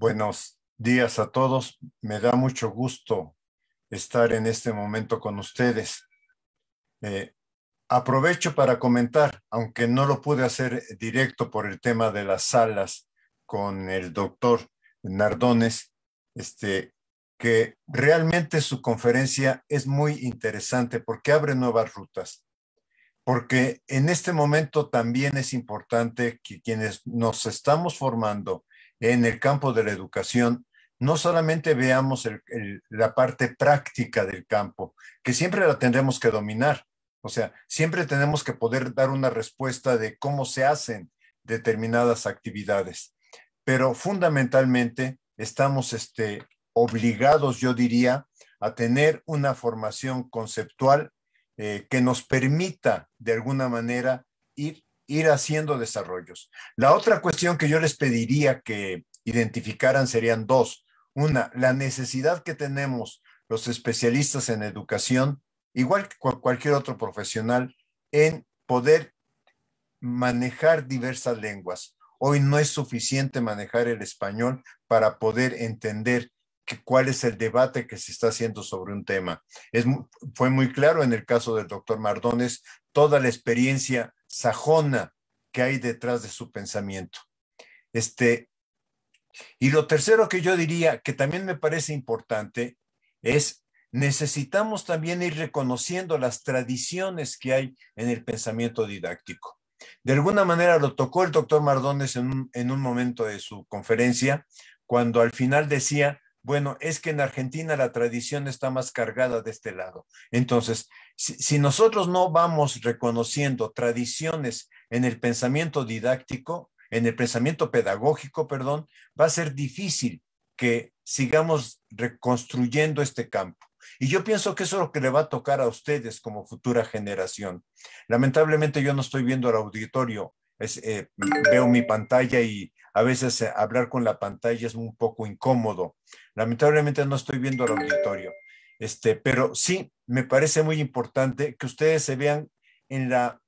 Buenos días a todos. Me da mucho gusto estar en este momento con ustedes. Eh, aprovecho para comentar, aunque no lo pude hacer directo por el tema de las salas con el doctor Nardones, este, que realmente su conferencia es muy interesante porque abre nuevas rutas. Porque en este momento también es importante que quienes nos estamos formando en el campo de la educación no solamente veamos la parte práctica del campo, que siempre la tendremos que dominar, o sea, siempre tenemos que poder dar una respuesta de cómo se hacen determinadas actividades, pero fundamentalmente estamos este, obligados, yo diría, a tener una formación conceptual eh, que nos permita de alguna manera ir ir haciendo desarrollos. La otra cuestión que yo les pediría que identificaran serían dos. Una, la necesidad que tenemos los especialistas en educación, igual que cualquier otro profesional, en poder manejar diversas lenguas. Hoy no es suficiente manejar el español para poder entender cuál es el debate que se está haciendo sobre un tema. fue muy claro en el caso del doctor Mardones toda la experiencia sajona que hay detrás de su pensamiento. Este, y lo tercero que yo diría, que también me parece importante, es necesitamos también ir reconociendo las tradiciones que hay en el pensamiento didáctico. De alguna manera lo tocó el doctor Mardones en un, en un momento de su conferencia, cuando al final decía, bueno, es que en Argentina la tradición está más cargada de este lado. Entonces, si, nosotros no vamos reconociendo tradiciones en el pensamiento didáctico, en el pensamiento pedagógico, perdón, va a ser difícil que sigamos reconstruyendo este campo. Y yo pienso que eso es lo que le va a tocar a ustedes como futura generación. Lamentablemente yo no estoy viendo el auditorio, eh, veo mi pantalla y a veces eh, hablar con la pantalla es un poco incómodo. Lamentablemente no estoy viendo el auditorio. Este, pero sí, me parece muy importante que ustedes se vean en la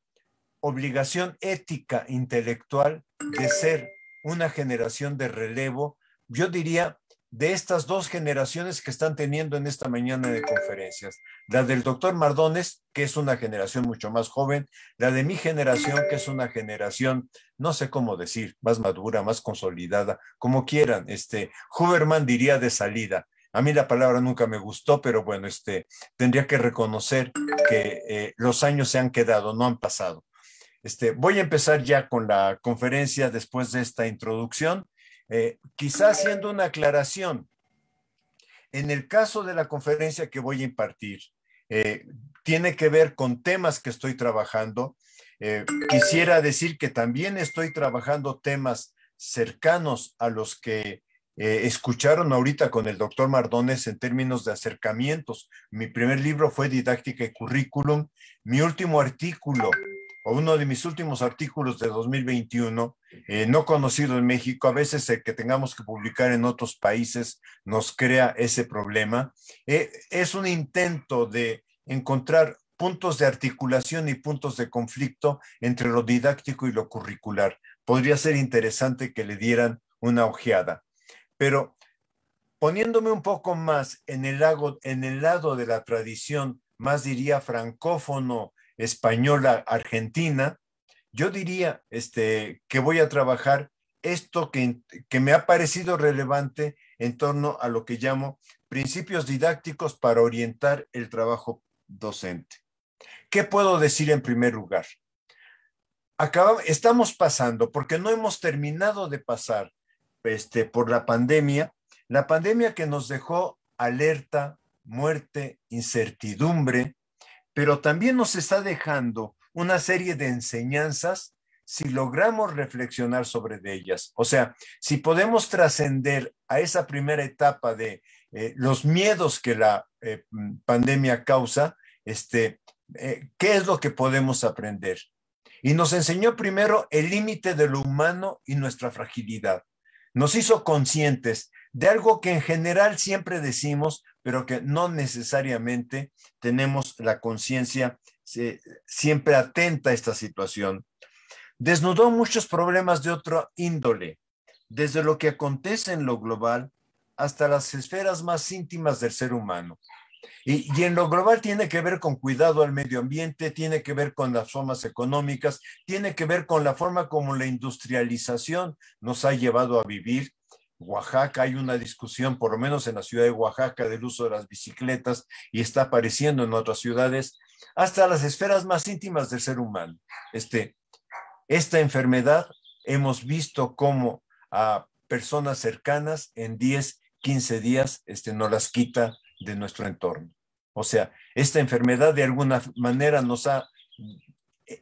obligación ética intelectual de ser una generación de relevo, yo diría, de estas dos generaciones que están teniendo en esta mañana de conferencias. La del doctor Mardones, que es una generación mucho más joven, la de mi generación, que es una generación, no sé cómo decir, más madura, más consolidada, como quieran. Este, Huberman diría de salida, a mí la palabra nunca me gustó, pero bueno, este, tendría que reconocer que eh, los años se han quedado, no han pasado. Este, voy a empezar ya con la conferencia después de esta introducción, eh, quizás haciendo una aclaración. En el caso de la conferencia que voy a impartir, eh, tiene que ver con temas que estoy trabajando. Eh, quisiera decir que también estoy trabajando temas cercanos a los que eh, escucharon ahorita con el doctor Mardones en términos de acercamientos. Mi primer libro fue Didáctica y Currículum. Mi último artículo, o uno de mis últimos artículos de 2021, eh, no conocido en México, a veces el que tengamos que publicar en otros países nos crea ese problema. Eh, es un intento de encontrar puntos de articulación y puntos de conflicto entre lo didáctico y lo curricular. Podría ser interesante que le dieran una ojeada. Pero poniéndome un poco más en el, lado de la tradición, más diría francófono, española, argentina, yo diría este, que voy a trabajar esto que, me ha parecido relevante en torno a lo que llamo principios didácticos para orientar el trabajo docente. ¿Qué puedo decir en primer lugar? estamos pasando, porque no hemos terminado de pasar este, por la pandemia, la pandemia que nos dejó alerta, muerte, incertidumbre, pero también nos está dejando una serie de enseñanzas si logramos reflexionar sobre ellas. O sea, si podemos trascender a esa primera etapa de eh, los miedos que la eh, pandemia causa, este, eh, ¿qué es lo que podemos aprender? Y nos enseñó primero el límite de lo humano y nuestra fragilidad nos hizo conscientes de algo que en general siempre decimos, pero que no necesariamente tenemos la conciencia eh, siempre atenta a esta situación. Desnudó muchos problemas de otra índole, desde lo que acontece en lo global hasta las esferas más íntimas del ser humano. Y, en lo global tiene que ver con cuidado al medio ambiente, tiene que ver con las formas económicas, tiene que ver con la forma como la industrialización nos ha llevado a vivir. Oaxaca, hay una discusión, por lo menos en la ciudad de Oaxaca, del uso de las bicicletas y está apareciendo en otras ciudades, hasta las esferas más íntimas del ser humano. Este, esta enfermedad hemos visto cómo a personas cercanas en 10, 15 días este, no las quita de nuestro entorno. O sea, esta enfermedad de alguna manera nos ha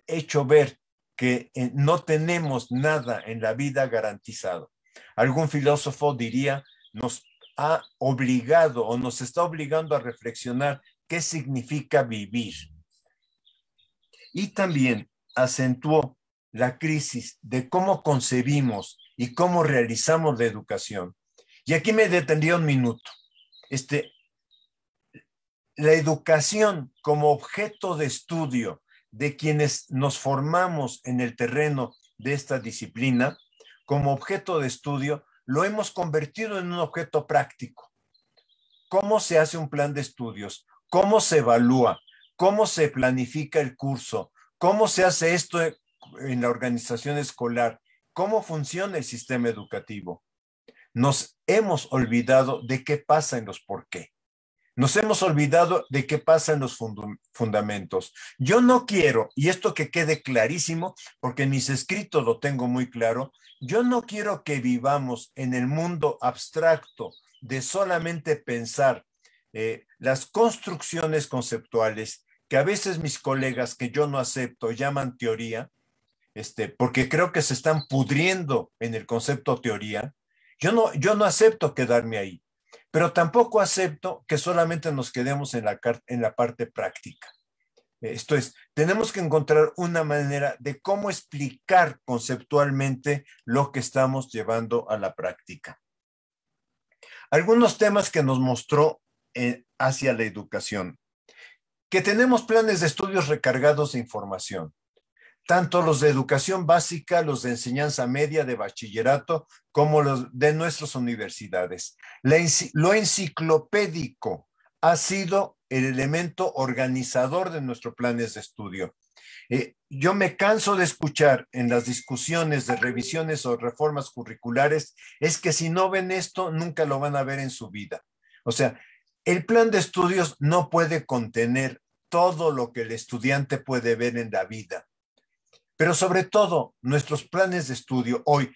hecho ver que eh, no tenemos nada en la vida garantizado. Algún filósofo diría, nos ha obligado o nos está obligando a reflexionar qué significa vivir. Y también acentuó la crisis de cómo concebimos y cómo realizamos la educación. Y aquí me detendría un minuto. Este la educación como objeto de estudio de quienes nos formamos en el terreno de esta disciplina, como objeto de estudio, lo hemos convertido en un objeto práctico. ¿Cómo se hace un plan de estudios? ¿Cómo se evalúa? ¿Cómo se planifica el curso? ¿Cómo se hace esto en la organización escolar? ¿Cómo funciona el sistema educativo? Nos hemos olvidado de qué pasa en los por qué. Nos hemos olvidado de qué pasa en los fundamentos. Yo no quiero, y esto que quede clarísimo, porque en mis escritos lo tengo muy claro, yo no quiero que vivamos en el mundo abstracto de solamente pensar eh, las construcciones conceptuales que a veces mis colegas que yo no acepto llaman teoría, este, porque creo que se están pudriendo en el concepto teoría. Yo no, yo no acepto quedarme ahí. Pero tampoco acepto que solamente nos quedemos en la, parte práctica. Esto es, tenemos que encontrar una manera de cómo explicar conceptualmente lo que estamos llevando a la práctica. Algunos temas que nos mostró eh, hacia la educación. Que tenemos planes de estudios recargados de información tanto los de educación básica, los de enseñanza media, de bachillerato, como los de nuestras universidades. lo enciclopédico ha sido el elemento organizador de nuestros planes de estudio. Eh, yo me canso de escuchar en las discusiones de revisiones o reformas curriculares, es que si no ven esto, nunca lo van a ver en su vida. O sea, el plan de estudios no puede contener todo lo que el estudiante puede ver en la vida. Pero sobre todo, nuestros planes de estudio hoy,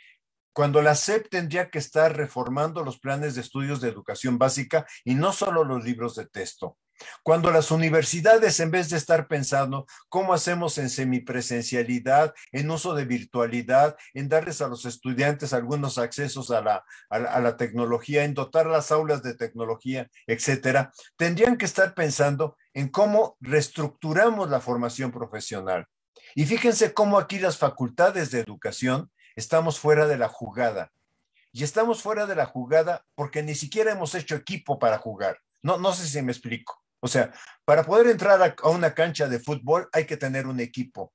cuando la SEP tendría que estar reformando los planes de estudios de educación básica y no solo los libros de texto. Cuando las universidades, en vez de estar pensando cómo hacemos en semipresencialidad, en uso de virtualidad, en darles a los estudiantes algunos accesos a la, tecnología, en dotar las aulas de tecnología, etcétera, tendrían que estar pensando en cómo reestructuramos la formación profesional. Y fíjense cómo aquí las facultades de educación estamos fuera de la jugada. Y estamos fuera de la jugada porque ni siquiera hemos hecho equipo para jugar. No, no sé si me explico. O sea, para poder entrar a, una cancha de fútbol hay que tener un equipo.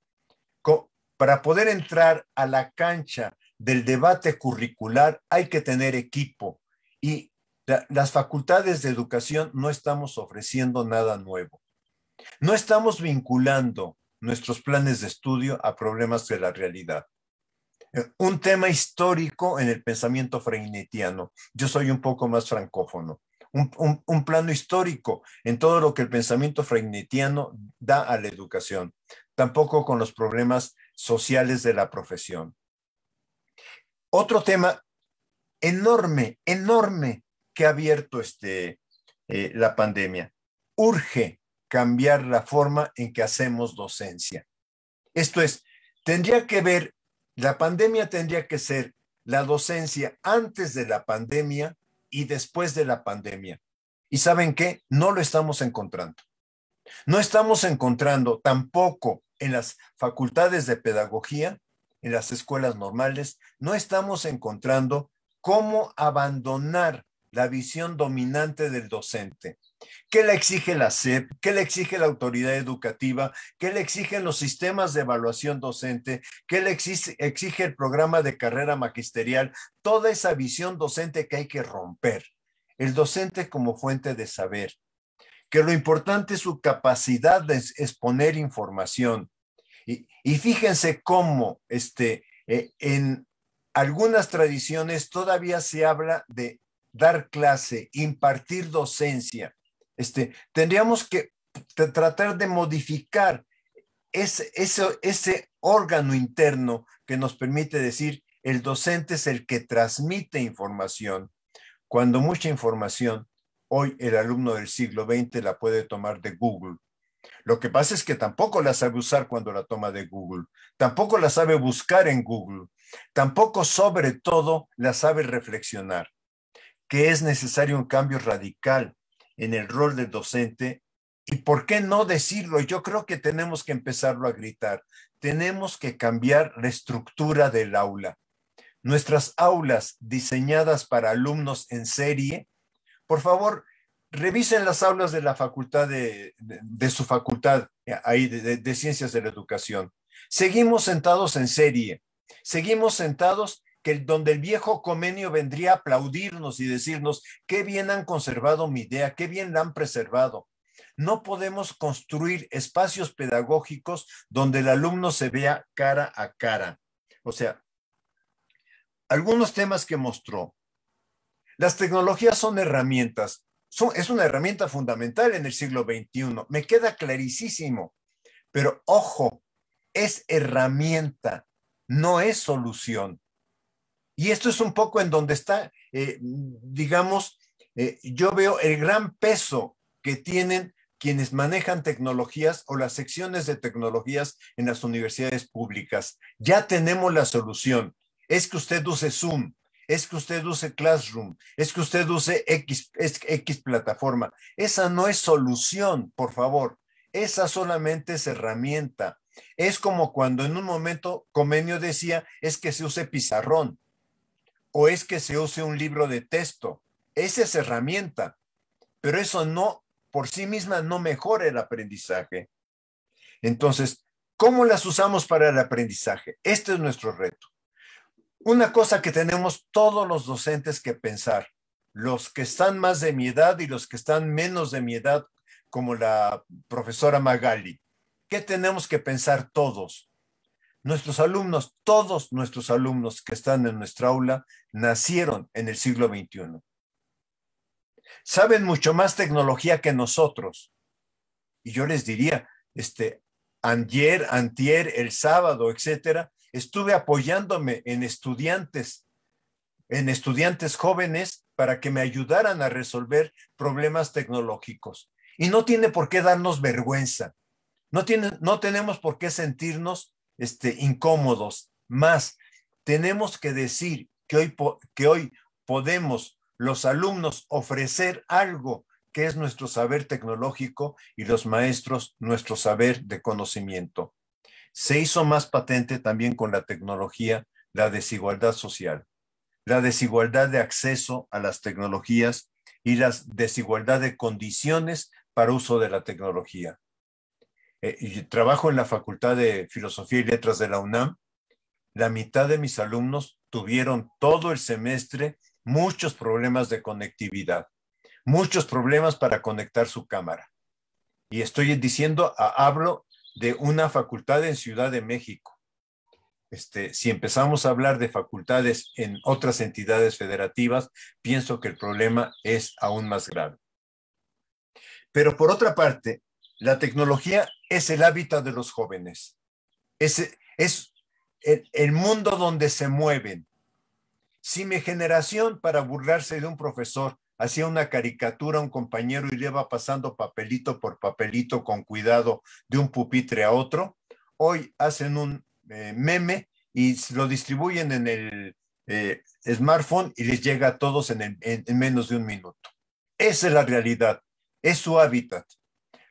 para poder entrar a la cancha del debate curricular hay que tener equipo. Y las facultades de educación no estamos ofreciendo nada nuevo. No estamos vinculando nuestros planes de estudio a problemas de la realidad. Eh, un tema histórico en el pensamiento freinetiano. Yo soy un poco más francófono. Un, plano histórico en todo lo que el pensamiento freinetiano da a la educación, tampoco con los problemas sociales de la profesión. Otro tema enorme, enorme que ha abierto este, eh, la pandemia. Urge cambiar la forma en que hacemos docencia. Esto es, tendría que ver, la pandemia tendría que ser la docencia antes de la pandemia y después de la pandemia. ¿Y saben qué? No lo estamos encontrando. No estamos encontrando tampoco en las facultades de pedagogía, en las escuelas normales, no estamos encontrando cómo abandonar la visión dominante del docente. ¿Qué le exige la SEP? ¿Qué le exige la autoridad educativa? ¿Qué le exigen los sistemas de evaluación docente? ¿Qué le exige, el programa de carrera magisterial? Toda esa visión docente que hay que romper. El docente como fuente de saber. Que lo importante es su capacidad de exponer información. Y, fíjense cómo este, eh, en algunas tradiciones todavía se habla de dar clase, impartir docencia. Este, tendríamos que tratar de modificar ese, ese, ese órgano interno que nos permite decir, el docente es el que transmite información. Cuando mucha información, hoy el alumno del siglo XX la puede tomar de Google. Lo que pasa es que tampoco la sabe usar cuando la toma de Google, tampoco la sabe buscar en Google, tampoco sobre todo la sabe reflexionar que es necesario un cambio radical en el rol del docente. ¿Y por qué no decirlo? Yo creo que tenemos que empezarlo a gritar. Tenemos que cambiar la estructura del aula. Nuestras aulas diseñadas para alumnos en serie, por favor, revisen las aulas de la facultad de, su facultad eh, ahí de, de, ciencias de la educación. Seguimos sentados en serie, seguimos sentados donde el viejo Comenio vendría a aplaudirnos y decirnos, qué bien han conservado mi idea, qué bien la han preservado. No podemos construir espacios pedagógicos donde el alumno se vea cara a cara. O sea, algunos temas que mostró. Las tecnologías son herramientas. es una herramienta fundamental en el siglo XXI. Me queda clarísimo. Pero ojo, es herramienta, no es solución. Y esto es un poco en donde está, eh, digamos, eh, yo veo el gran peso que tienen quienes manejan tecnologías o las secciones de tecnologías en las universidades públicas. Ya tenemos la solución. Es que usted use Zoom, es que usted use Classroom, es que usted use X, X plataforma. Esa no es solución, por favor. Esa solamente es herramienta. Es como cuando en un momento Comenio decía, es que se use pizarrón o es que se use un libro de texto. Esa es herramienta, pero eso no, por sí misma, no mejora el aprendizaje. Entonces, ¿cómo las usamos para el aprendizaje? Este es nuestro reto. Una cosa que tenemos todos los docentes que pensar, los que están más de mi edad y los que están menos de mi edad, como la profesora Magali. ¿Qué tenemos que pensar todos? Nuestros alumnos, todos nuestros alumnos que están en nuestra aula, nacieron en el siglo XXI. Saben mucho más tecnología que nosotros. Y yo les diría, este, ayer, antier, el sábado, etcétera, estuve apoyándome en estudiantes, en estudiantes jóvenes para que me ayudaran a resolver problemas tecnológicos. Y no tiene por qué darnos vergüenza. No, no tenemos por qué sentirnos este, incómodos. Más, tenemos que decir que hoy, que hoy podemos los alumnos ofrecer algo que es nuestro saber tecnológico y los maestros nuestro saber de conocimiento. Se hizo más patente también con la tecnología la desigualdad social, la desigualdad de acceso a las tecnologías y la desigualdad de condiciones para uso de la tecnología. Eh, trabajo en la Facultad de Filosofía y Letras de la UNAM, la mitad de mis alumnos tuvieron todo el semestre muchos problemas de conectividad, muchos problemas para conectar su cámara. Y estoy diciendo, hablo de una facultad en Ciudad de México. Este, si empezamos a hablar de facultades en otras entidades federativas, pienso que el problema es aún más grave. Pero por otra parte, la tecnología es el hábitat de los jóvenes, es, el, mundo donde se mueven. Si mi generación, para burlarse de un profesor, hacía una caricatura a un compañero y le iba pasando papelito por papelito con cuidado de un pupitre a otro, hoy hacen un eh, meme y lo distribuyen en el eh, smartphone y les llega a todos en menos de un minuto. Esa es la realidad, es su hábitat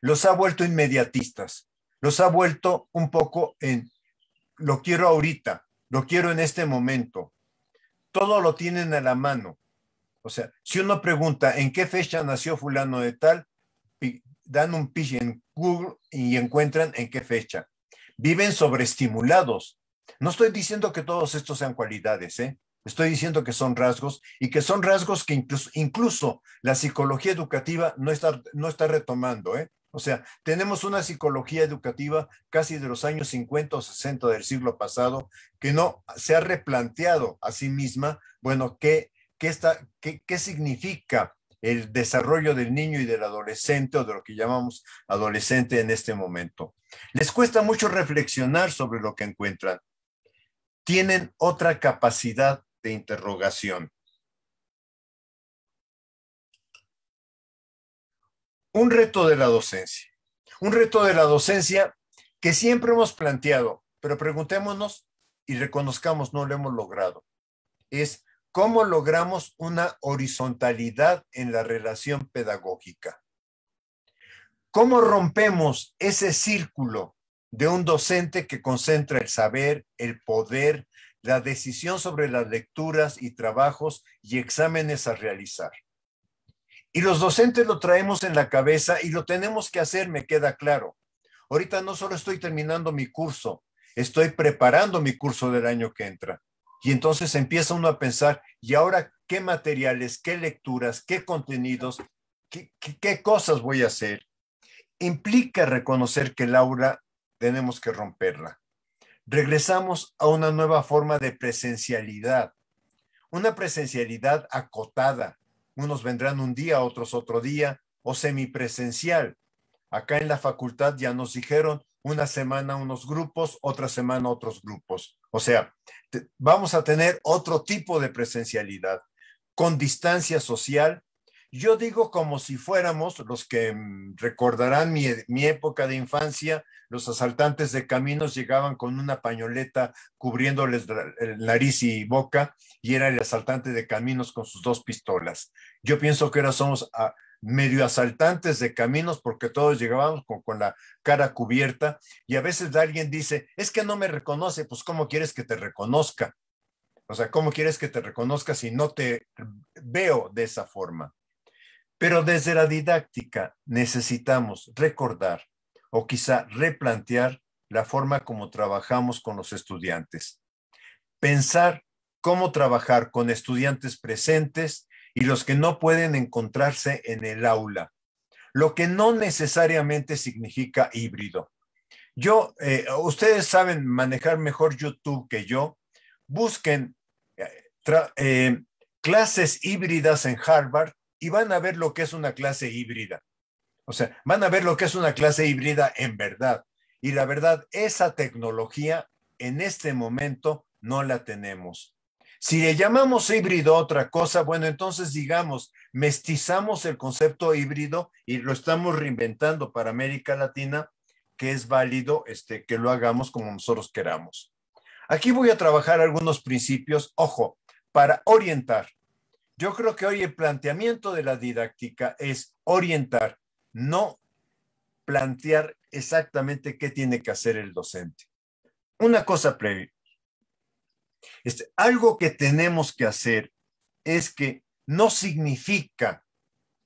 los ha vuelto inmediatistas, los ha vuelto un poco en lo quiero ahorita, lo quiero en este momento. Todo lo tienen a la mano. O sea, si uno pregunta en qué fecha nació fulano de tal, dan un pitch en Google y encuentran en qué fecha. Viven sobreestimulados. No estoy diciendo que todos estos sean cualidades, ¿eh? Estoy diciendo que son rasgos y que son rasgos que incluso, incluso la psicología educativa no está, no está retomando. ¿eh? O sea, tenemos una psicología educativa casi de los años 50 o 60 del siglo pasado que no se ha replanteado a sí misma, bueno, qué, qué, qué significa el desarrollo del niño y del adolescente o de lo que llamamos adolescente en este momento. Les cuesta mucho reflexionar sobre lo que encuentran. Tienen otra capacidad de interrogación. un reto de la docencia, un reto de la docencia que siempre hemos planteado, pero preguntémonos y reconozcamos, no lo hemos logrado, es cómo logramos una horizontalidad en la relación pedagógica. ¿Cómo rompemos ese círculo de un docente que concentra el saber, el poder, la decisión sobre las lecturas y trabajos y exámenes a realizar? Y los docentes lo traemos en la cabeza y lo tenemos que hacer, me queda claro. Ahorita no solo estoy terminando mi curso, estoy preparando mi curso del año que entra. Y entonces empieza uno a pensar, ¿y ahora qué materiales, qué lecturas, qué contenidos, qué, cosas voy a hacer? Implica reconocer que el aula tenemos que romperla. Regresamos a una nueva forma de presencialidad, una presencialidad acotada, unos vendrán un día, otros otro día, o semipresencial. Acá en la facultad ya nos dijeron una semana unos grupos, otra semana otros grupos. O sea, vamos a tener otro tipo de presencialidad con distancia social yo digo como si fuéramos, los que mm, recordarán mi, época de infancia, los asaltantes de caminos llegaban con una pañoleta cubriéndoles nariz y boca y era el asaltante de caminos con sus dos pistolas. Yo pienso que ahora somos ah, medio asaltantes de caminos porque todos llegábamos con, con la cara cubierta y a veces alguien dice, es que no me reconoce, pues ¿cómo quieres que te reconozca? O sea, ¿cómo quieres que te reconozca si no te veo de esa forma? Pero desde la didáctica necesitamos recordar o quizá replantear la forma como trabajamos con los estudiantes. Pensar cómo trabajar con estudiantes presentes y los que no pueden encontrarse en el aula, lo que no necesariamente significa híbrido. Yo, eh, ustedes saben manejar mejor YouTube que yo. Busquen eh, eh, clases híbridas en Harvard y van a ver lo que es una clase híbrida. O sea, van a ver lo que es una clase híbrida en verdad. Y la verdad, esa tecnología en este momento no la tenemos. Si le llamamos híbrido otra cosa, bueno, entonces digamos, mestizamos el concepto híbrido y lo estamos reinventando para América Latina, que es válido este, que lo hagamos como nosotros queramos. Aquí voy a trabajar algunos principios, ojo, para orientar. Yo creo que hoy el planteamiento de la didáctica es orientar, no plantear exactamente qué tiene que hacer el docente. Una cosa previa. Este, algo que tenemos que hacer es que no significa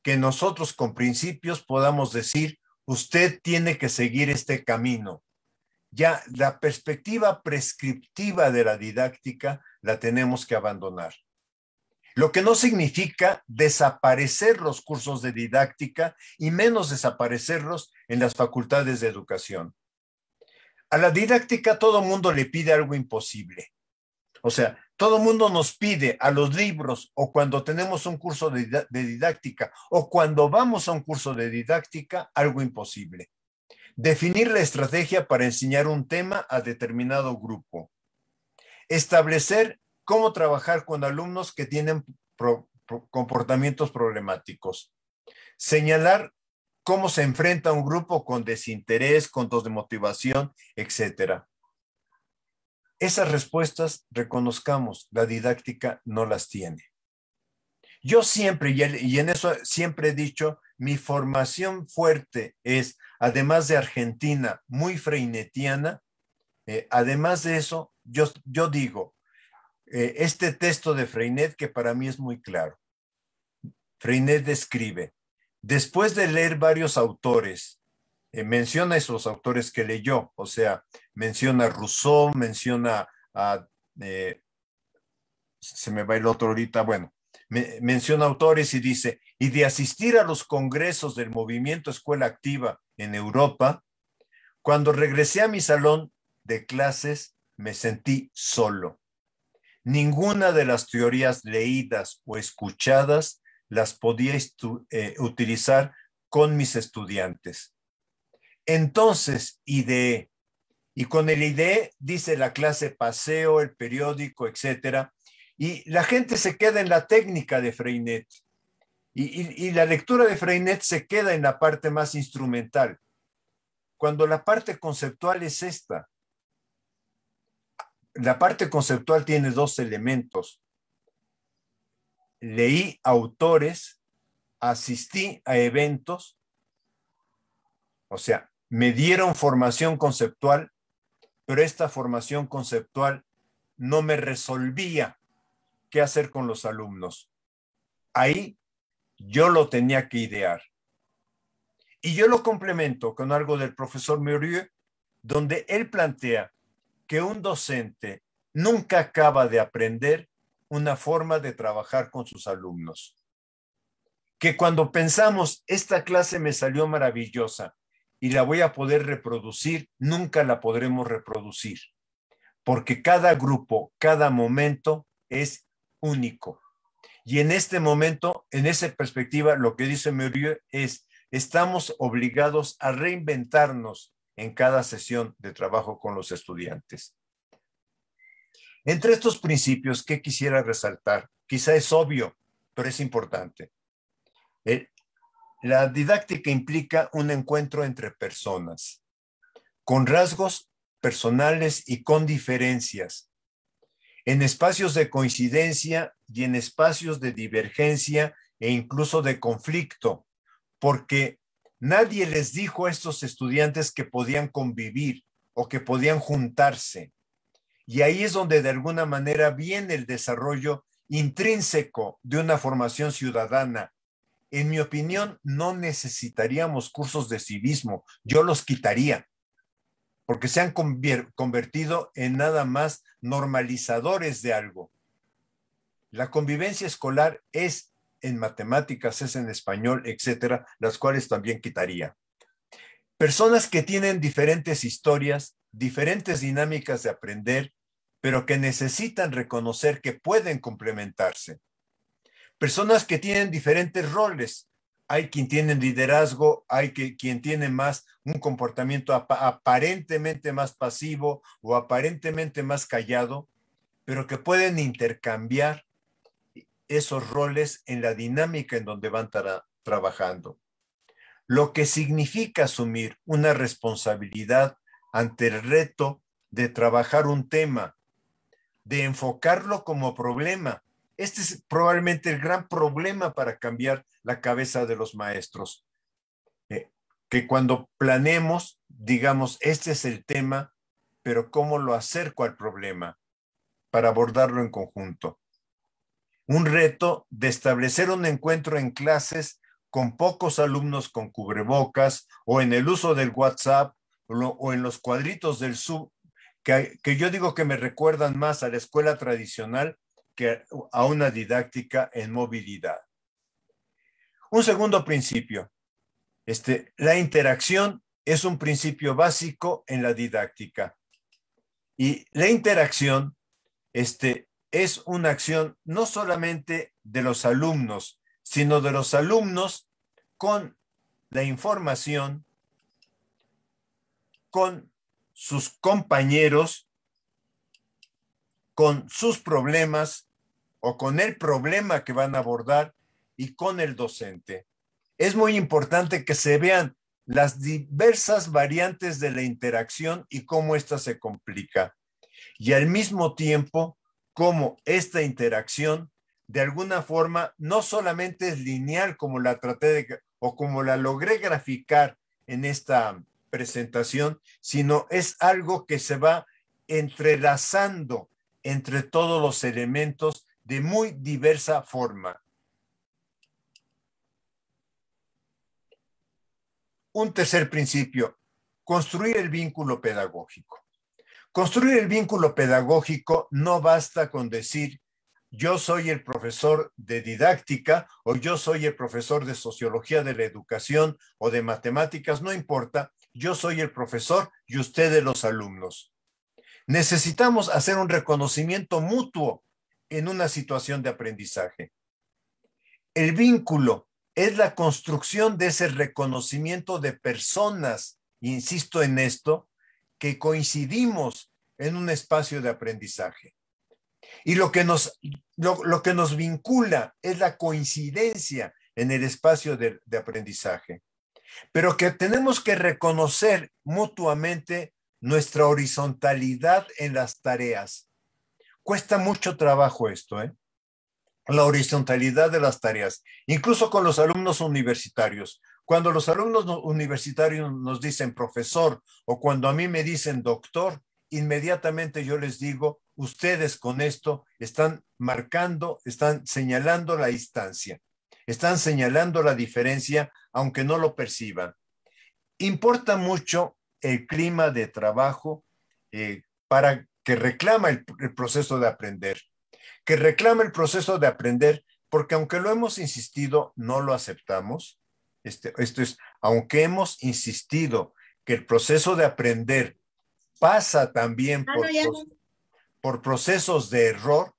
que nosotros con principios podamos decir, usted tiene que seguir este camino. Ya la perspectiva prescriptiva de la didáctica la tenemos que abandonar lo que no significa desaparecer los cursos de didáctica y menos desaparecerlos en las facultades de educación. A la didáctica todo mundo le pide algo imposible. O sea, todo mundo nos pide a los libros o cuando tenemos un curso de, didáctica o cuando vamos a un curso de didáctica algo imposible. Definir la estrategia para enseñar un tema a determinado grupo. Establecer cómo trabajar con alumnos que tienen comportamientos problemáticos. Señalar cómo se enfrenta un grupo con desinterés, con desmotivación, de motivación, etc. Esas respuestas, reconozcamos, la didáctica no las tiene. Yo siempre, y en eso siempre he dicho, mi formación fuerte es, además de Argentina, muy freinetiana, eh, además de eso, yo, yo digo, eh, este texto de Freinet que para mí es muy claro. Freinet describe, después de leer varios autores, eh, menciona esos autores que leyó, o sea, menciona Rousseau, menciona a... Eh, se me va el otro ahorita, bueno, menciona autores y dice, y de asistir a los congresos del movimiento Escuela Activa en Europa, cuando regresé a mi salón de clases me sentí solo. Ninguna de las teorías leídas o escuchadas las podía eh, utilizar con mis estudiantes. Entonces, ideé. Y con el ideé dice la clase paseo, el periódico, etcétera. Y la gente se queda en la técnica de Freinet. y, la lectura de Freinet se queda en la parte más instrumental, cuando la parte conceptual es esta la parte conceptual tiene dos elementos. Leí autores, asistí a eventos, o sea, me dieron formación conceptual, pero esta formación conceptual no me resolvía qué hacer con los alumnos. Ahí yo lo tenía que idear. Y yo lo complemento con algo del profesor Murieux, donde él plantea un docente nunca acaba de aprender una forma de trabajar con sus alumnos. Que cuando pensamos, esta clase me salió maravillosa y la voy a poder reproducir, nunca la podremos reproducir, porque cada grupo, cada momento es único. Y en este momento, en esa perspectiva, lo que dice Muriel es, estamos obligados a reinventarnos en cada sesión de trabajo con los estudiantes. Entre estos principios, ¿qué quisiera resaltar? Quizá es obvio, pero es importante. Eh, la didáctica implica un encuentro entre personas, con rasgos personales y con diferencias, en espacios de coincidencia y en espacios de divergencia e incluso de conflicto, porque Nadie les dijo a estos estudiantes que podían convivir o que podían juntarse. Y ahí es donde de alguna manera viene el desarrollo intrínseco de una formación ciudadana. En mi opinión, no necesitaríamos cursos de civismo, yo los quitaría, porque se han convertido en nada más normalizadores de algo. La convivencia escolar es en matemáticas, es en español, etcétera, las cuales también quitaría. Personas que tienen diferentes historias, diferentes dinámicas de aprender, pero que necesitan reconocer que pueden complementarse. Personas que tienen diferentes roles. Hay quien tiene liderazgo, hay quien tiene más un comportamiento aparentemente más pasivo o aparentemente más callado, pero que pueden intercambiar esos roles en la dinámica en donde van trabajando, lo que significa asumir una responsabilidad ante el reto de trabajar un tema, de enfocarlo como problema. Este es probablemente el gran problema para cambiar la cabeza de los maestros. Eh, que cuando planemos, digamos, este es el tema, pero ¿cómo lo acerco al problema para abordarlo en conjunto? un reto de establecer un encuentro en clases con pocos alumnos con cubrebocas o en el uso del WhatsApp o, en los cuadritos del sub, que, yo digo que me recuerdan más a la escuela tradicional que a una didáctica en movilidad. Un segundo principio, este, la interacción es un principio básico en la didáctica. Y la interacción este, es una acción no solamente de los alumnos, sino de los alumnos con la información, con sus compañeros, con sus problemas o con el problema que van a abordar y con el docente. Es muy importante que se vean las diversas variantes de la interacción y cómo ésta se complica. Y al mismo tiempo, cómo esta interacción de alguna forma no solamente es lineal como la traté o como la logré graficar en esta presentación, sino es algo que se va entrelazando entre todos los elementos de muy diversa forma. Un tercer principio, construir el vínculo pedagógico. Construir el vínculo pedagógico no basta con decir yo soy el profesor de didáctica o yo soy el profesor de sociología de la educación o de matemáticas, no importa, yo soy el profesor y ustedes los alumnos. Necesitamos hacer un reconocimiento mutuo en una situación de aprendizaje. El vínculo es la construcción de ese reconocimiento de personas, insisto en esto, que coincidimos en un espacio de aprendizaje. Y lo que nos, lo, que nos vincula es la coincidencia en el espacio de, de aprendizaje, pero que tenemos que reconocer mutuamente nuestra horizontalidad en las tareas. Cuesta mucho trabajo esto, ¿eh? La horizontalidad de las tareas, incluso con los alumnos universitarios. Cuando los alumnos universitarios nos dicen profesor o cuando a mí me dicen doctor, inmediatamente yo les digo, ustedes con esto están marcando, están señalando la distancia, están señalando la diferencia, aunque no lo perciban. Importa mucho el clima de trabajo eh, para que reclama el, el proceso de aprender, que reclama el proceso de aprender, porque aunque lo hemos insistido, no lo aceptamos, este, esto es, aunque hemos insistido que el proceso de aprender pasa también ah, por, por procesos de error,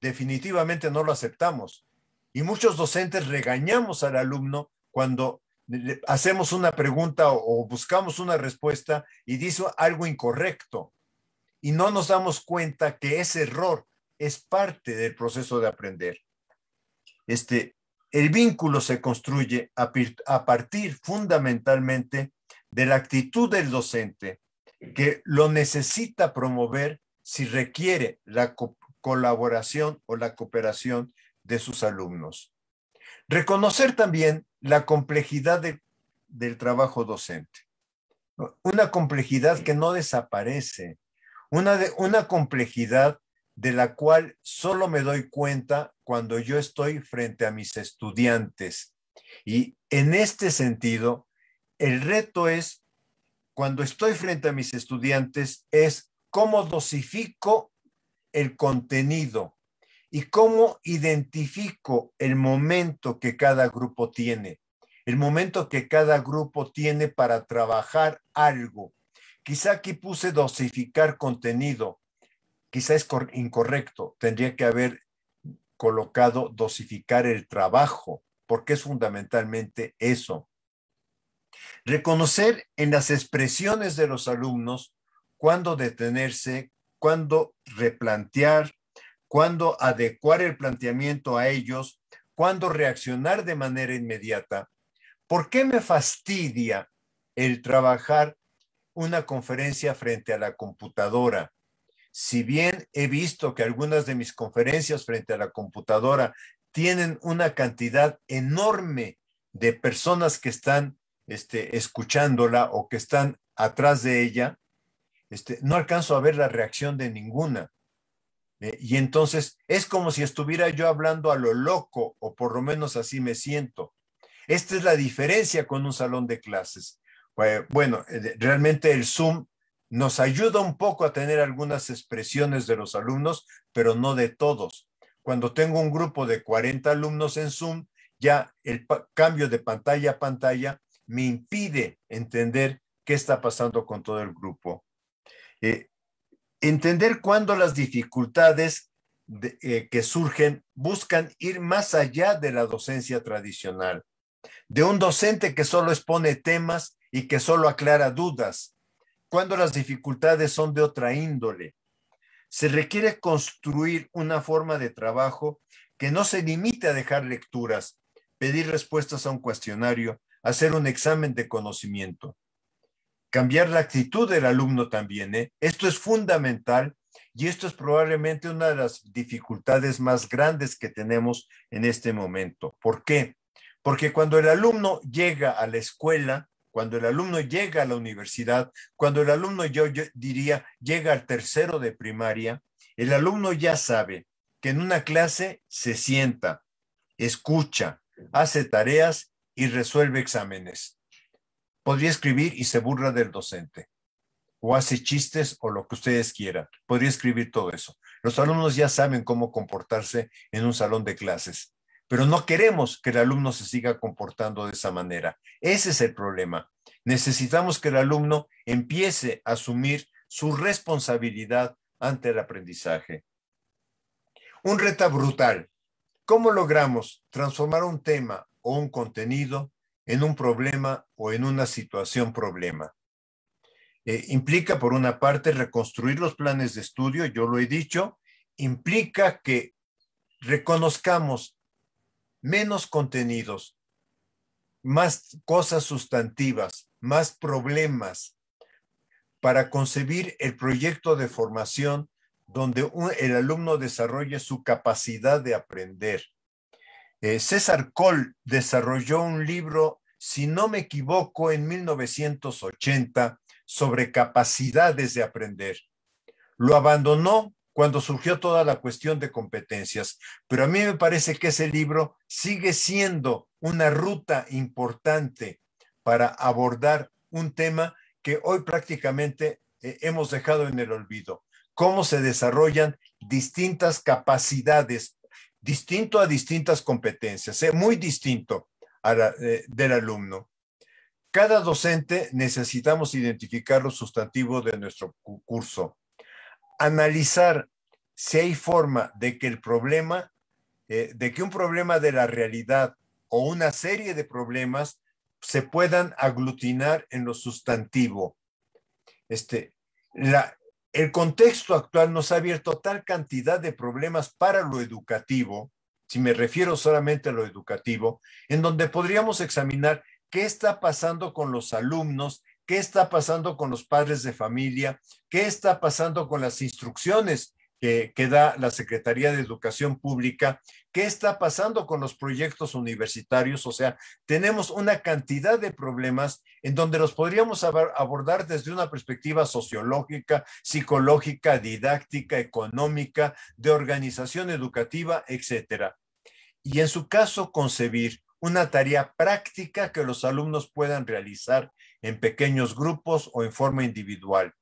definitivamente no lo aceptamos. Y muchos docentes regañamos al alumno cuando hacemos una pregunta o, buscamos una respuesta y dice algo incorrecto. Y no nos damos cuenta que ese error es parte del proceso de aprender. Este, el vínculo se construye a, partir fundamentalmente de la actitud del docente, que lo necesita promover si requiere la colaboración o la cooperación de sus alumnos. Reconocer también la complejidad del trabajo docente, una complejidad que no desaparece, una, una complejidad de la cual solo me doy cuenta cuando yo estoy frente a mis estudiantes. Y en este sentido, el reto es, cuando estoy frente a mis estudiantes, es cómo dosifico el contenido y cómo identifico el momento que cada grupo tiene, el momento que cada grupo tiene para trabajar algo. Quizá aquí puse dosificar contenido, quizá es incorrecto, tendría que haber colocado dosificar el trabajo, porque es fundamentalmente eso. Reconocer en las expresiones de los alumnos cuándo detenerse, cuándo replantear, cuándo adecuar el planteamiento a ellos, cuándo reaccionar de manera inmediata. ¿Por qué me fastidia el trabajar una conferencia frente a la computadora? Si bien he visto que algunas de mis conferencias frente a la computadora tienen una cantidad enorme de personas que están este, escuchándola o que están atrás de ella, este, no alcanzo a ver la reacción de ninguna. Eh, y entonces es como si estuviera yo hablando a lo loco, o por lo menos así me siento. Esta es la diferencia con un salón de clases. Pues, bueno, eh, realmente el Zoom nos ayuda un poco a tener algunas expresiones de los alumnos, pero no de todos. Cuando tengo un grupo de 40 alumnos en Zoom, ya el cambio de pantalla a pantalla me impide entender qué está pasando con todo el grupo. Eh, entender cuándo las dificultades eh, que surgen buscan ir más allá de la docencia tradicional, de un docente que solo expone temas y que solo aclara dudas, cuando las dificultades son de otra índole. Se requiere construir una forma de trabajo que no se limite a dejar lecturas, pedir respuestas a un cuestionario, hacer un examen de conocimiento. Cambiar la actitud del alumno también. ¿eh? Esto es fundamental y esto es probablemente una de las dificultades más grandes que tenemos en este momento. ¿Por qué? Porque cuando el alumno llega a la escuela, cuando el alumno llega a la universidad, cuando el alumno, yo, diría, llega al tercero de primaria, el alumno ya sabe que en una clase se sienta, escucha, hace tareas y resuelve exámenes. Podría escribir y se burla del docente, o hace chistes o lo que ustedes quieran. Podría escribir todo eso. Los alumnos ya saben cómo comportarse en un salón de clases pero no queremos que el alumno se siga comportando de esa manera. Ese es el problema. Necesitamos que el alumno empiece a asumir su responsabilidad ante el aprendizaje. Un reto brutal. ¿Cómo logramos transformar un tema o un contenido en un problema o en una situación problema? Eh, implica, por una parte, reconstruir los planes de estudio, yo lo he dicho, implica que reconozcamos menos contenidos, más cosas sustantivas, más problemas para concebir el proyecto de formación donde el alumno desarrolle su capacidad de aprender. Eh, César Cole desarrolló un libro, si no me equivoco, en 1980 sobre capacidades de aprender. Lo abandonó cuando surgió toda la cuestión de competencias. Pero a mí me parece que ese libro sigue siendo una ruta importante para abordar un tema que hoy prácticamente eh, hemos dejado en el olvido. Cómo se desarrollan distintas capacidades, distinto a distintas competencias, eh, muy distinto eh, del alumno. Cada docente necesitamos identificar los sustantivos de nuestro curso analizar si hay forma de que el problema, eh, de que un problema de la realidad o una serie de problemas se puedan aglutinar en lo sustantivo. Este, el contexto actual nos ha abierto tal cantidad de problemas para lo educativo, si me refiero solamente a lo educativo, en donde podríamos examinar qué está pasando con los alumnos qué está pasando con los padres de familia, qué está pasando con las instrucciones que, da la Secretaría de Educación Pública, qué está pasando con los proyectos universitarios. O sea, tenemos una cantidad de problemas en donde los podríamos abordar desde una perspectiva sociológica, psicológica, didáctica, económica, de organización educativa, etcétera. Y en su caso, concebir una tarea práctica que los alumnos puedan realizar en pequeños grupos o en forma individual,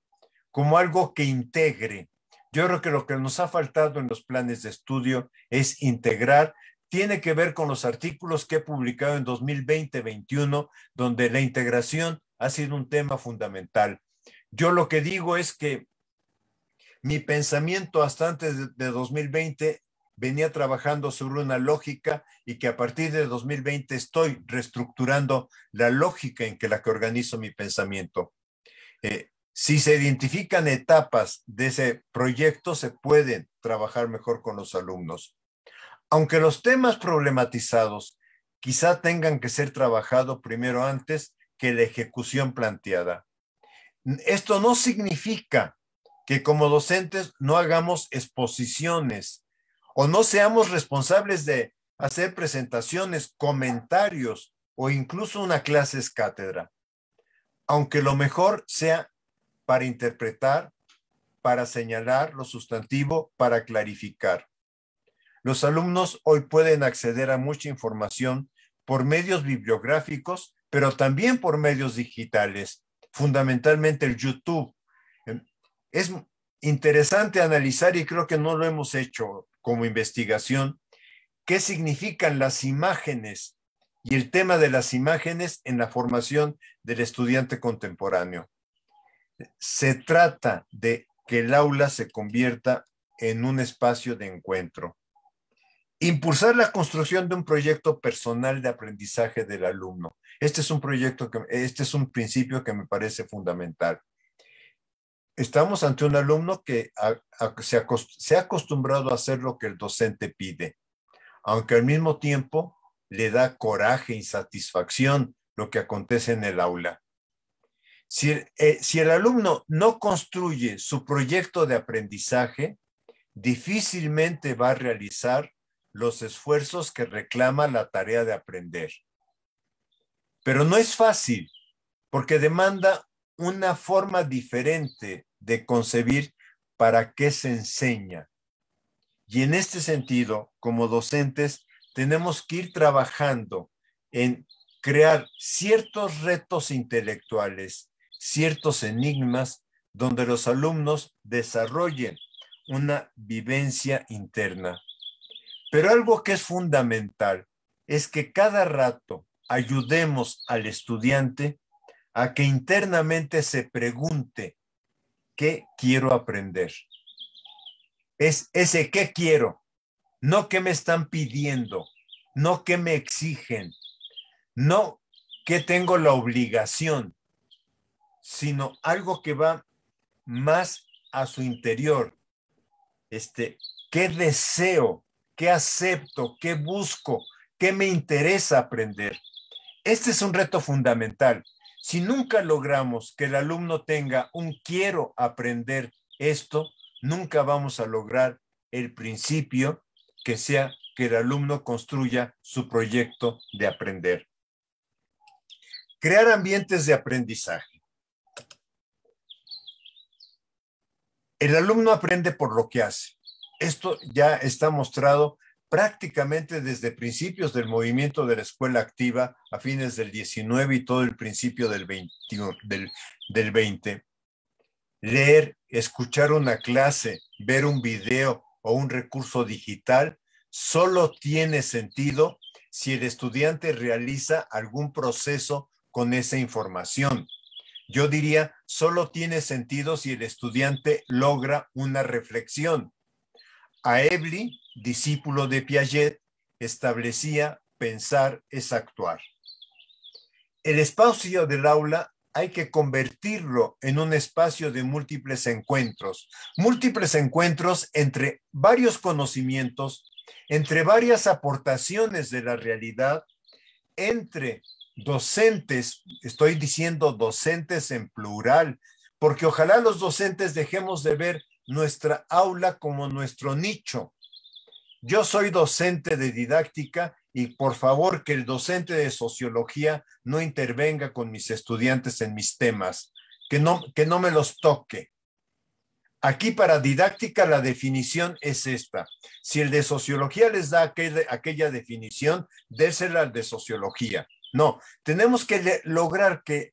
como algo que integre. Yo creo que lo que nos ha faltado en los planes de estudio es integrar tiene que ver con los artículos que he publicado en 2020-21, donde la integración ha sido un tema fundamental. Yo lo que digo es que mi pensamiento hasta antes de 2020 venía trabajando sobre una lógica y que a partir de 2020 estoy reestructurando la lógica en que la que organizo mi pensamiento. Eh, si se identifican etapas de ese proyecto, se pueden trabajar mejor con los alumnos. Aunque los temas problematizados quizá tengan que ser trabajados primero antes que la ejecución planteada. Esto no significa que como docentes no hagamos exposiciones o no seamos responsables de hacer presentaciones, comentarios o incluso una clase cátedra, aunque lo mejor sea para interpretar, para señalar lo sustantivo, para clarificar. Los alumnos hoy pueden acceder a mucha información por medios bibliográficos, pero también por medios digitales, fundamentalmente el YouTube. Em, es interesante analizar y creo que no lo hemos hecho como investigación qué significan las imágenes y el tema de las imágenes en la formación del estudiante contemporáneo. Se trata de que el aula se convierta en un espacio de encuentro. Impulsar la construcción de un proyecto personal de aprendizaje del alumno. Este es un proyecto que, este es un principio que me parece fundamental estamos ante un alumno que se, ha acostumbrado a hacer lo que el docente pide, aunque al mismo tiempo le da coraje, y satisfacción lo que acontece en el aula. Si, eh, si el alumno no construye su proyecto de aprendizaje, difícilmente va a realizar los esfuerzos que reclama la tarea de aprender. Pero no es fácil, porque demanda una forma diferente de concebir para qué se enseña. Y en este sentido, como docentes, tenemos que ir trabajando en crear ciertos retos intelectuales, ciertos enigmas, donde los alumnos desarrollen una vivencia interna. Pero algo que es fundamental es que cada rato ayudemos al estudiante a que internamente se pregunte qué quiero aprender. Es ese qué quiero, no qué me están pidiendo, no qué me exigen, no que tengo la obligación, sino algo que va más a su interior. Este, ¿qué deseo? ¿Qué acepto? ¿Qué busco? ¿Qué me interesa aprender? Este es un reto fundamental si nunca logramos que el alumno tenga un quiero aprender esto, nunca vamos a lograr el principio que sea que el alumno construya su proyecto de aprender. Crear ambientes de aprendizaje. El alumno aprende por lo que hace. Esto ya está mostrado prácticamente desde principios del movimiento de la escuela activa a fines del 19 y todo el principio del 20, del, 20. Leer, escuchar una clase, ver un video o un recurso digital solo tiene sentido si el estudiante realiza algún proceso con esa información. Yo diría, solo tiene sentido si el estudiante logra una reflexión. A Ebli discípulo de Piaget, establecía pensar es actuar. El espacio del aula hay que convertirlo en un espacio de múltiples encuentros, múltiples encuentros entre varios conocimientos, entre varias aportaciones de la realidad, entre docentes, estoy diciendo docentes en plural, porque ojalá los docentes dejemos de ver nuestra aula como nuestro nicho, yo soy docente de didáctica y por favor que el docente de sociología no intervenga con mis estudiantes en mis temas, que no, que no me los toque. Aquí para didáctica la definición es esta. Si el de sociología les da aquella definición, désela al de sociología. No, tenemos que lograr que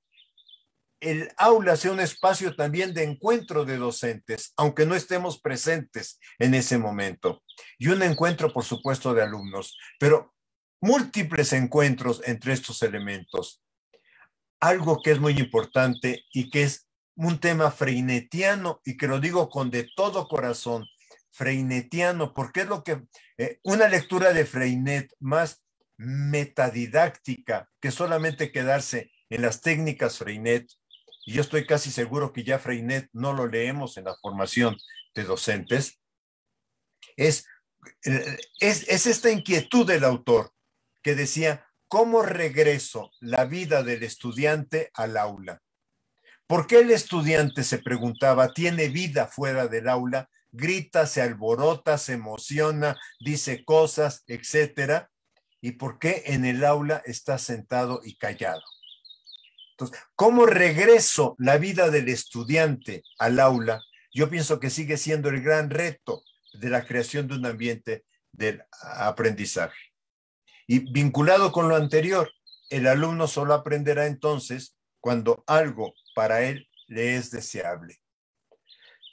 el aula sea un espacio también de encuentro de docentes, aunque no estemos presentes en ese momento. Y un encuentro, por supuesto, de alumnos, pero múltiples encuentros entre estos elementos. Algo que es muy importante y que es un tema freinetiano y que lo digo con de todo corazón, freinetiano, porque es lo que eh, una lectura de Freinet más metadidáctica que solamente quedarse en las técnicas Freinet y yo estoy casi seguro que ya Freinet no lo leemos en la formación de docentes, eh, es, es, esta inquietud del autor que decía, ¿cómo regreso la vida del estudiante al aula? ¿Por qué el estudiante, se preguntaba, tiene vida fuera del aula? Grita, se alborota, se emociona, dice cosas, etcétera. ¿Y por qué en el aula está sentado y callado? Entonces, ¿cómo regreso la vida del estudiante al aula? Yo pienso que sigue siendo el gran reto de la creación de un ambiente del aprendizaje. Y vinculado con lo anterior, el alumno solo aprenderá entonces cuando algo para él le es deseable.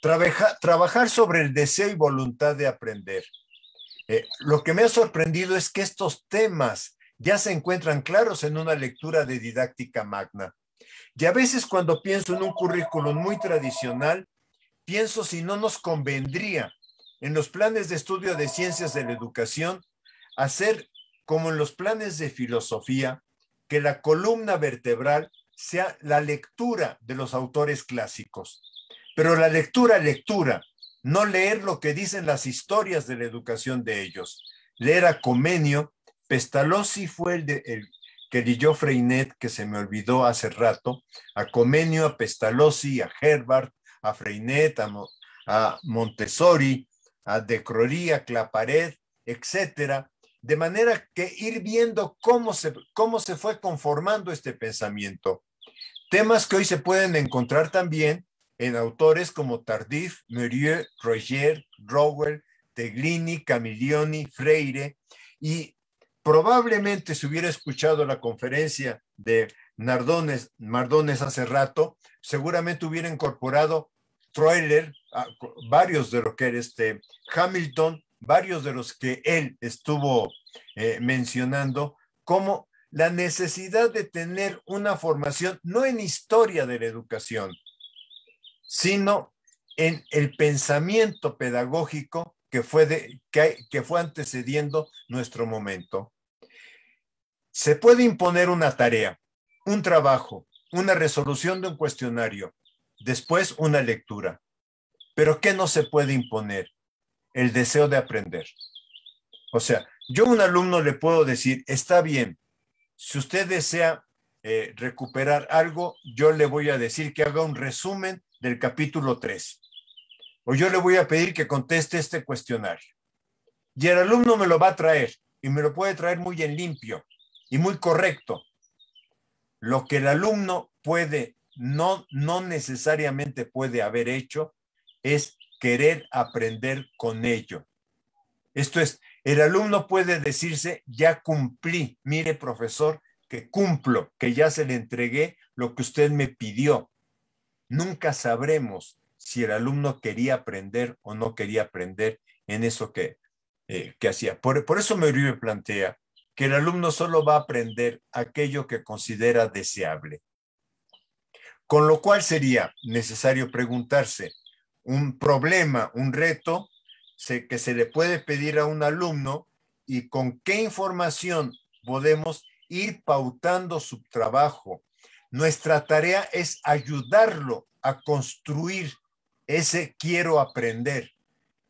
trabajar sobre el deseo y voluntad de aprender. Eh, lo que me ha sorprendido es que estos temas ya se encuentran claros en una lectura de didáctica magna. Y a veces cuando pienso en un currículum muy tradicional, pienso si no nos convendría en los planes de estudio de ciencias de la educación hacer, como en los planes de filosofía, que la columna vertebral sea la lectura de los autores clásicos. Pero la lectura, lectura, no leer lo que dicen las historias de la educación de ellos, leer a Comenio, Pestalozzi fue el, de, que leyó Freinet, que se me olvidó hace rato, a Comenio, a Pestalozzi, a Herbert, a Freinet, a, a Montessori, a Decroy, a Clapared, etcétera, de manera que ir viendo cómo se, cómo se fue conformando este pensamiento. Temas que hoy se pueden encontrar también en autores como Tardif, Murieu, Roger, Rowell, Teglini, Camillioni, Freire, y probablemente si hubiera escuchado la conferencia de Mardones hace rato, seguramente hubiera incorporado a varios de los que este Hamilton, varios de los que él estuvo eh, mencionando, como la necesidad de tener una formación no en historia de la educación, sino en el pensamiento pedagógico que fue, que fue antecediendo nuestro momento. Se puede imponer una tarea, un trabajo, una resolución de un cuestionario, después una lectura. Pero ¿qué no se puede imponer? El deseo de aprender. O sea, yo a un alumno le puedo decir, está bien, si usted desea eh, recuperar algo, yo le voy a decir que haga un resumen del capítulo 3. O yo le voy a pedir que conteste este cuestionario. Y el alumno me lo va a traer y me lo puede traer muy en limpio y muy correcto. Lo que el alumno puede, no, no necesariamente puede haber hecho, es querer aprender con ello. Esto es, el alumno puede decirse, ya cumplí, mire profesor, que cumplo, que ya se le entregué lo que usted me pidió. Nunca sabremos si el alumno quería aprender o no quería aprender en eso que, eh, hacía. Por, por eso me plantea que el alumno solo va a aprender aquello que considera deseable. Con lo cual sería necesario preguntarse, un problema, un reto que se le puede pedir a un alumno y con qué información podemos ir pautando su trabajo. Nuestra tarea es ayudarlo a construir ese quiero aprender.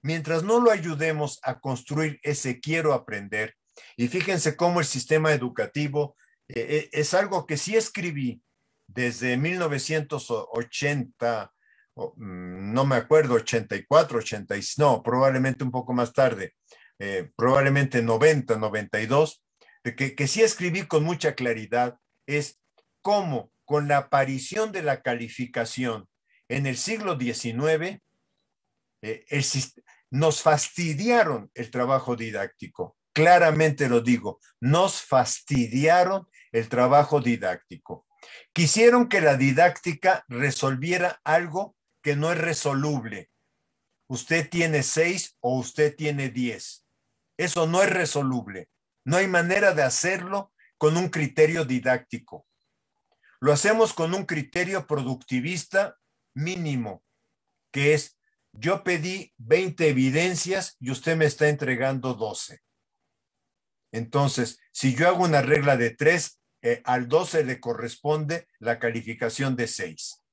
Mientras no lo ayudemos a construir ese quiero aprender, y fíjense cómo el sistema educativo eh, eh, es algo que sí escribí desde 1980, mm, no me acuerdo, 84, 86, no, probablemente un poco más tarde, eh, probablemente 90, 92, que, que sí escribí con mucha claridad es cómo con la aparición de la calificación en el siglo XIX, nos fastidiaron el trabajo didáctico claramente lo digo, nos fastidiaron el trabajo didáctico. Quisieron que la didáctica resolviera algo que no es resoluble. Usted tiene seis o usted tiene diez. Eso no es resoluble. No hay manera de hacerlo con un criterio didáctico. Lo hacemos con un criterio productivista mínimo, que es yo pedí 20 evidencias y usted me está entregando 12. Entonces, si yo hago una regla de 3, eh, al 12 le corresponde la calificación de 6.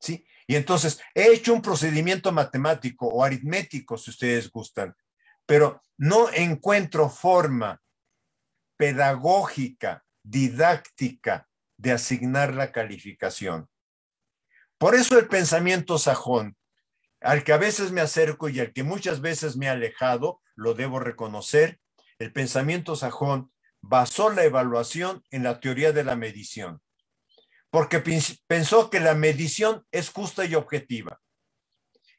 ¿Sí? Y entonces, he hecho un procedimiento matemático o aritmético, si ustedes gustan, pero no encuentro forma pedagógica, didáctica, de asignar la calificación. Por eso el pensamiento sajón, al que a veces me acerco y al que muchas veces me he alejado, lo debo reconocer, el pensamiento sajón basó la evaluación en la teoría de la medición, porque pensó que la medición es justa y objetiva.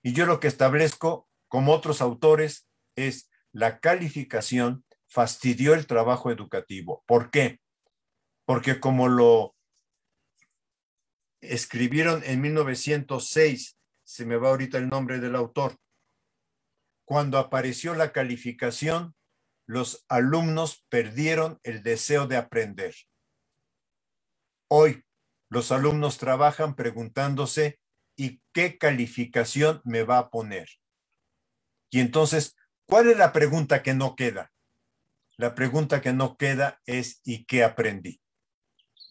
Y yo lo que establezco, como otros autores, es la calificación fastidió el trabajo educativo. ¿Por qué? Porque como lo escribieron en 1906, se me va ahorita el nombre del autor, cuando apareció la calificación, los alumnos perdieron el deseo de aprender. Hoy los alumnos trabajan preguntándose, ¿y qué calificación me va a poner? Y entonces, ¿cuál es la pregunta que no queda? La pregunta que no queda es, ¿y qué aprendí?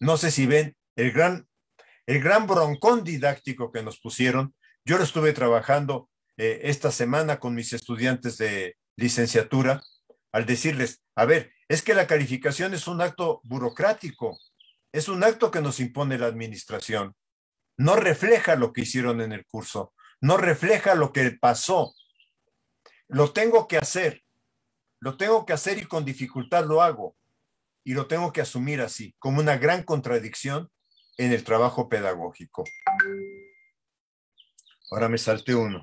No sé si ven el gran, el gran broncón didáctico que nos pusieron. Yo lo estuve trabajando eh, esta semana con mis estudiantes de licenciatura al decirles, a ver, es que la calificación es un acto burocrático, es un acto que nos impone la administración. No refleja lo que hicieron en el curso, no refleja lo que pasó. Lo tengo que hacer, lo tengo que hacer y con dificultad lo hago. Y lo tengo que asumir así, como una gran contradicción en el trabajo pedagógico. Ahora me salté uno.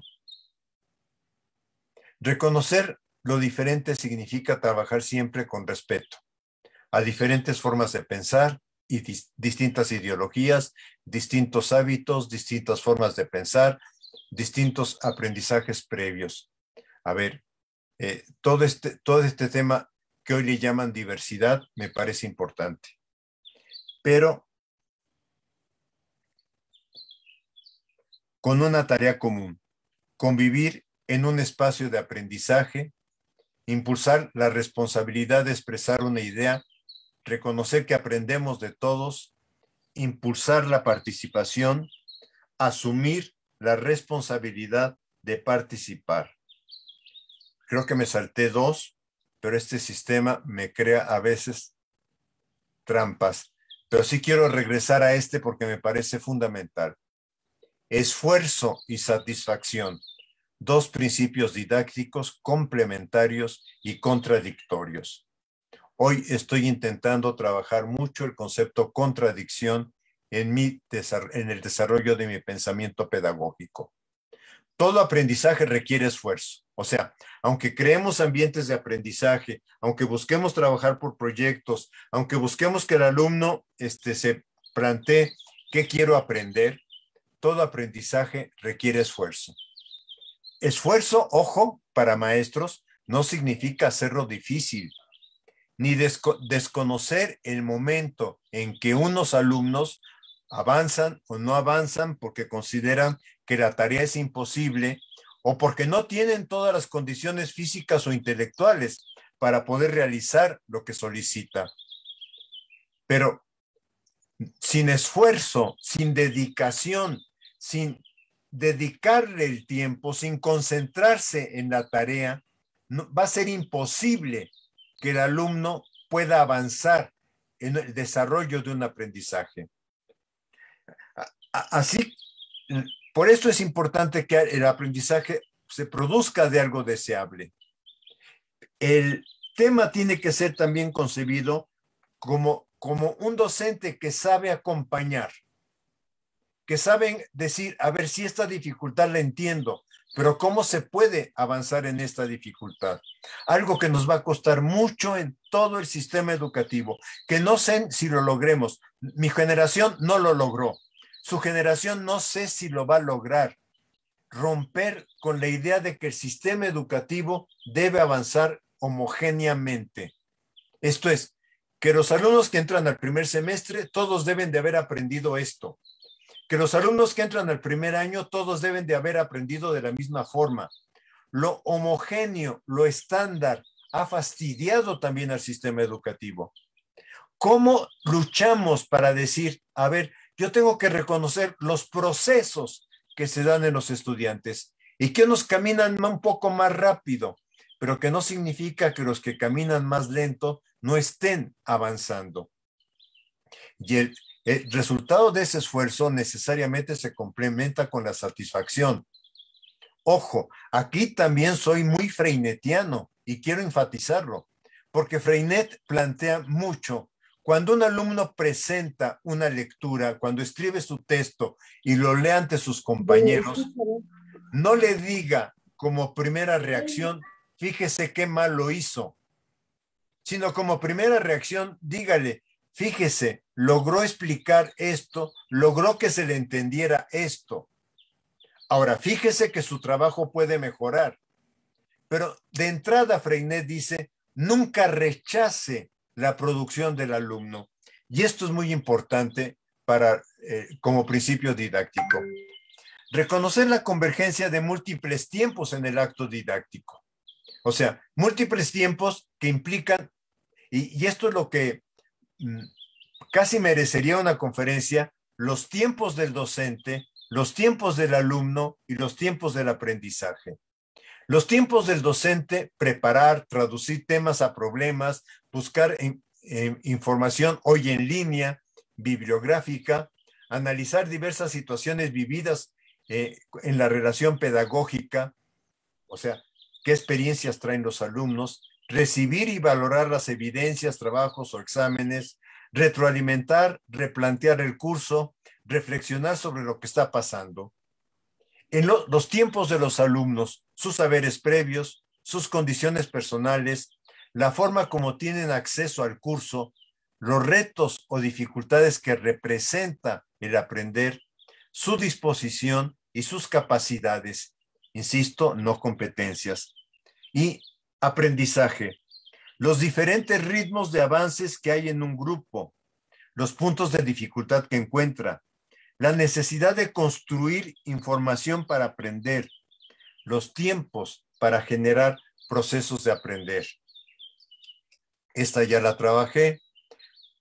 Reconocer lo diferente significa trabajar siempre con respeto a diferentes formas de pensar y distintas ideologías, distintos hábitos, distintas formas de pensar, distintos aprendizajes previos. A ver, eh, todo, este, todo este tema que hoy le llaman diversidad me parece importante. Pero con una tarea común, convivir en un espacio de aprendizaje impulsar la responsabilidad de expresar una idea, reconocer que aprendemos de todos, impulsar la participación, asumir la responsabilidad de participar. Creo que me salté dos, pero este sistema me crea a veces trampas. Pero sí quiero regresar a este porque me parece fundamental. Esfuerzo y satisfacción dos principios didácticos complementarios y contradictorios. Hoy estoy intentando trabajar mucho el concepto contradicción en, mi, en el desarrollo de mi pensamiento pedagógico. Todo aprendizaje requiere esfuerzo. O sea, aunque creemos ambientes de aprendizaje, aunque busquemos trabajar por proyectos, aunque busquemos que el alumno este, se plantee qué quiero aprender, todo aprendizaje requiere esfuerzo. Esfuerzo, ojo, para maestros no significa hacerlo difícil, ni desconocer el momento en que unos alumnos avanzan o no avanzan porque consideran que la tarea es imposible o porque no tienen todas las condiciones físicas o intelectuales para poder realizar lo que solicita. Pero sin esfuerzo, sin dedicación, sin dedicarle el tiempo, sin concentrarse en la tarea, va a ser imposible que el alumno pueda avanzar en el desarrollo de un aprendizaje. Así, por eso es importante que el aprendizaje se produzca de algo deseable. El tema tiene que ser también concebido como, como un docente que sabe acompañar que saben decir, a ver si esta dificultad la entiendo, pero cómo se puede avanzar en esta dificultad. Algo que nos va a costar mucho en todo el sistema educativo, que no sé si lo logremos. Mi generación no lo logró. Su generación no sé si lo va a lograr. Romper con la idea de que el sistema educativo debe avanzar homogéneamente. Esto es, que los alumnos que entran al primer semestre, todos deben de haber aprendido esto que los alumnos que entran al primer año todos deben de haber aprendido de la misma forma. Lo homogéneo, lo estándar, ha fastidiado también al sistema educativo. ¿Cómo luchamos para decir, a ver, yo tengo que reconocer los procesos que se dan en los estudiantes y que nos caminan un poco más rápido, pero que no significa que los que caminan más lento no estén avanzando. Y el, el resultado de ese esfuerzo necesariamente se complementa con la satisfacción. Ojo, aquí también soy muy freinetiano y quiero enfatizarlo, porque Freinet plantea mucho. Cuando un alumno presenta una lectura, cuando escribe su texto y lo lee ante sus compañeros, no le diga como primera reacción, fíjese qué mal lo hizo, sino como primera reacción, dígale, fíjese, logró explicar esto, logró que se le entendiera esto. Ahora, fíjese que su trabajo puede mejorar, pero de entrada Freinet dice, nunca rechace la producción del alumno. Y esto es muy importante para, eh, como principio didáctico. Reconocer la convergencia de múltiples tiempos en el acto didáctico. O sea, múltiples tiempos que implican, y esto es lo que mm, casi merecería una conferencia los tiempos del docente, los tiempos del alumno y los tiempos del aprendizaje. Los tiempos del docente, preparar, traducir temas a problemas, buscar información hoy en línea, bibliográfica, analizar diversas situaciones vividas eh, en la relación pedagógica, o sea, qué experiencias traen los alumnos, recibir y valorar las evidencias, trabajos o exámenes, retroalimentar, replantear el curso, reflexionar sobre lo que está pasando. En los tiempos de los alumnos, sus saberes previos, sus condiciones personales, la forma como tienen acceso al curso, los retos o dificultades que representa el aprender, su disposición y sus capacidades, insisto, no competencias. Y aprendizaje, los diferentes ritmos de avances que hay en un grupo, los puntos de dificultad que encuentra, la necesidad de construir información para aprender, los tiempos para generar procesos de aprender. Esta ya la trabajé.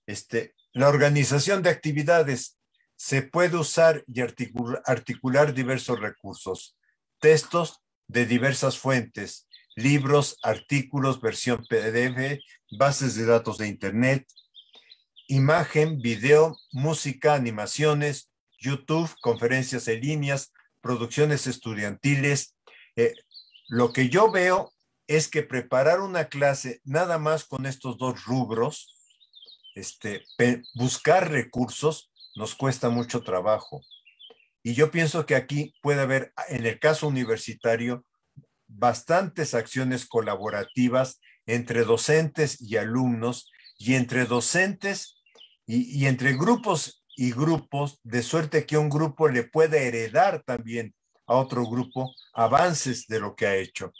Este, la organización de actividades se puede usar y articular diversos recursos, textos de diversas fuentes, libros, artículos, versión PDF, bases de datos de Internet, imagen, video, música, animaciones, YouTube, conferencias en líneas, producciones estudiantiles. Eh, lo que yo veo es que preparar una clase nada más con estos dos rubros, este, buscar recursos, nos cuesta mucho trabajo. Y yo pienso que aquí puede haber, en el caso universitario, bastantes acciones colaborativas entre docentes y alumnos y entre docentes y, entre grupos y grupos, de suerte que un grupo le pueda heredar también a otro grupo avances de lo que ha hecho.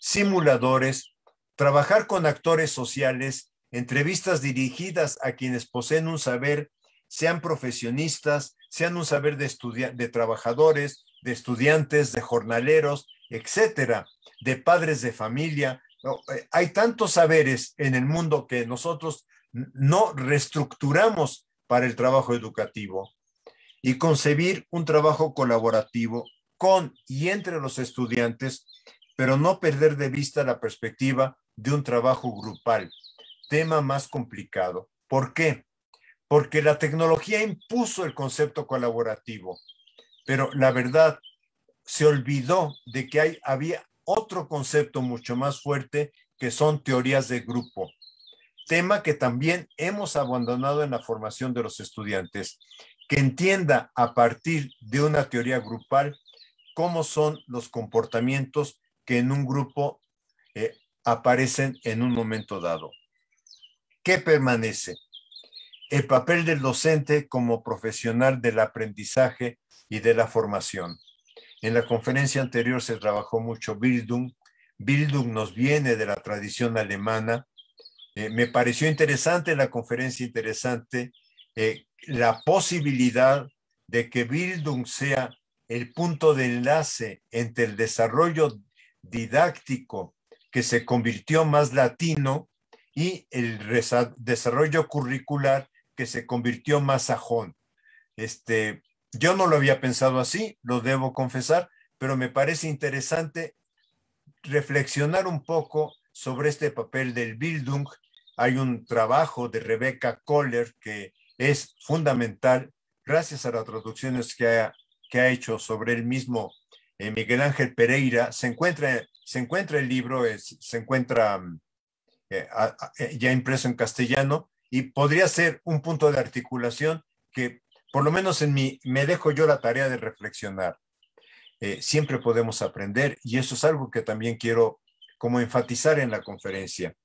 Simuladores, trabajar con actores sociales, entrevistas dirigidas a quienes poseen un saber, sean profesionistas, sean un saber de, de trabajadores, de estudiantes, de jornaleros, etcétera, de padres de familia. Eh, hay tantos saberes en el mundo que nosotros no reestructuramos para el trabajo educativo y concebir un trabajo colaborativo con y entre los estudiantes, pero no perder de vista la perspectiva de un trabajo grupal, tema más complicado. ¿Por qué? Porque la tecnología impuso el concepto colaborativo, pero la verdad se olvidó de que hay, había otro concepto mucho más fuerte que son teorías de grupo, tema que también hemos abandonado en la formación de los estudiantes, que entienda a partir de una teoría grupal cómo son los comportamientos que en un grupo eh, aparecen en un momento dado. ¿Qué permanece? El papel del docente como profesional del aprendizaje y de la formación. En la conferencia anterior se trabajó mucho Bildung. Bildung nos viene de la tradición alemana. Eh, me pareció interesante la conferencia, interesante eh, la posibilidad de que Bildung sea el punto de enlace entre el desarrollo didáctico que se convirtió más latino y el desarrollo curricular que se convirtió más sajón. Este, yo no lo había pensado así, lo debo confesar, pero me parece interesante reflexionar un poco sobre este papel del Bildung. Hay un trabajo de Rebecca Kohler que es fundamental gracias a las traducciones que ha, que ha hecho sobre el mismo eh, Miguel Ángel Pereira. Se encuentra, se encuentra el libro, se encuentra mm, eh, ya impreso en castellano y podría ser un punto de articulación que por lo menos en mí, me dejo yo la tarea de reflexionar. Eh, siempre podemos aprender y eso es algo que también quiero como enfatizar en la conferencia.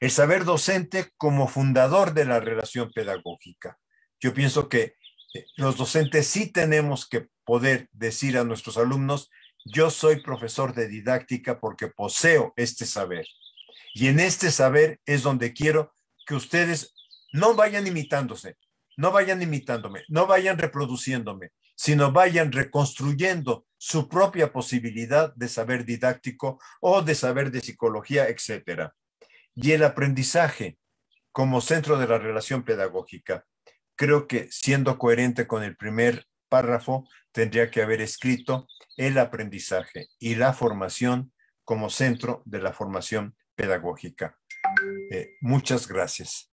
El saber docente como fundador de la relación pedagógica. Yo pienso que eh, los docentes sí tenemos que poder decir a nuestros alumnos, yo soy profesor de didáctica porque poseo este saber. Y en este saber es donde quiero que ustedes no vayan imitándose, no vayan imitándome, no vayan reproduciéndome, sino vayan reconstruyendo su propia posibilidad de saber didáctico o de saber de psicología, etc. Y el aprendizaje como centro de la relación pedagógica. Creo que siendo coherente con el primer párrafo, tendría que haber escrito el aprendizaje y la formación como centro de la formación pedagógica. Eh, muchas gracias.